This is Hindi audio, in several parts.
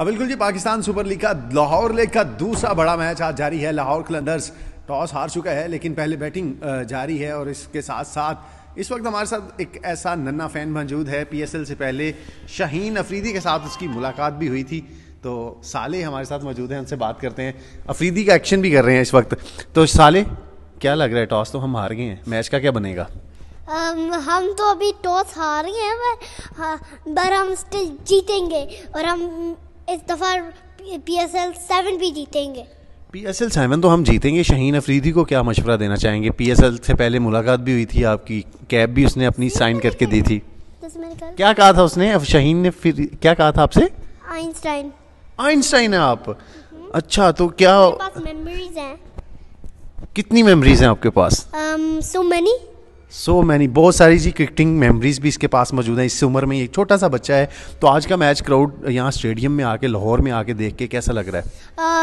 अब बिल्कुल जी पाकिस्तान सुपर लीग का लाहौर लेग का दूसरा बड़ा मैच आज जारी है लाहौर कलंदर्स टॉस हार चुका है लेकिन पहले बैटिंग जारी है और इसके साथ साथ इस वक्त हमारे साथ एक ऐसा नन्ना फैन मौजूद है पीएसएल से पहले शहीन अफरीदी के साथ उसकी मुलाकात भी हुई थी तो साले हमारे साथ मौजूद हैं उनसे बात करते हैं अफरीदी का एक्शन भी कर रहे हैं इस वक्त तो साले क्या लग रहा है टॉस तो हम हार गए हैं मैच का क्या बनेगा हम तो अभी टॉस हार गए हैं पर हाँ, हम स्टिल जीतेंगे और हम इस दफ़ा पी एस एल सेवन भी जीतेंगे पी एस एल सेवन तो हम जीतेंगे शहीन अफरीदी को क्या मशवरा देना चाहेंगे पी एस एल से पहले मुलाकात भी हुई थी आपकी कैब भी उसने अपनी साइन करके दी थी क्या कहा था उसने शहीन ने फिर क्या कहा था आपसे आइंस्टाइन आइंस्टाइन है आप हम्म। अच्छा तो क्या मेमोरीज हैं कितनी मेमोरीज हैं आपके पास so um, so so so many बहुत सारी जी क्रिकेटिंग मेमोरीज भी इसके पास मौजूद हैं इस उम्र में एक छोटा सा बच्चा है तो आज का मैच क्राउड यहाँ स्टेडियम में आके लाहौर में आके देख के कैसा लग रहा है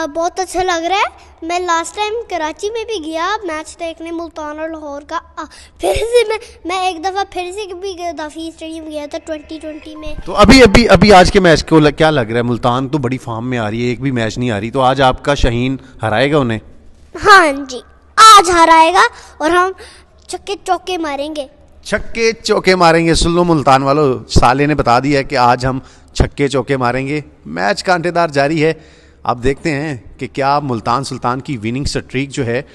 आ, बहुत अच्छा लग रहा है मैं लास्ट टाइम कराची में भी गया मैच देखने मुल्तान और लाहौर का आ, फिर से मैं मैं एक दफ़ा फिर से भी दफी स्टेडियम गया था ट्वेंटी ट्वेंटी में तो अभी अभी अभी आज के मैच को क्या लग रहा है मुल्तान तो बड़ी फार्म में आ रही है एक भी मैच नहीं आ रही तो आज आपका शहीन हराएगा उन्हें हाँ जी आज हराएगा और हम छक्के चौके मारेंगे छक्के चौके मारेंगे सुन लो मुल्तान वालों साले ने बता दिया कि आज हम छक्के चौके मारेंगे मैच कांटेदार जारी है आप देखते हैं कि क्या मुल्तान सुल्तान की विनिंग स्ट्रीक जो है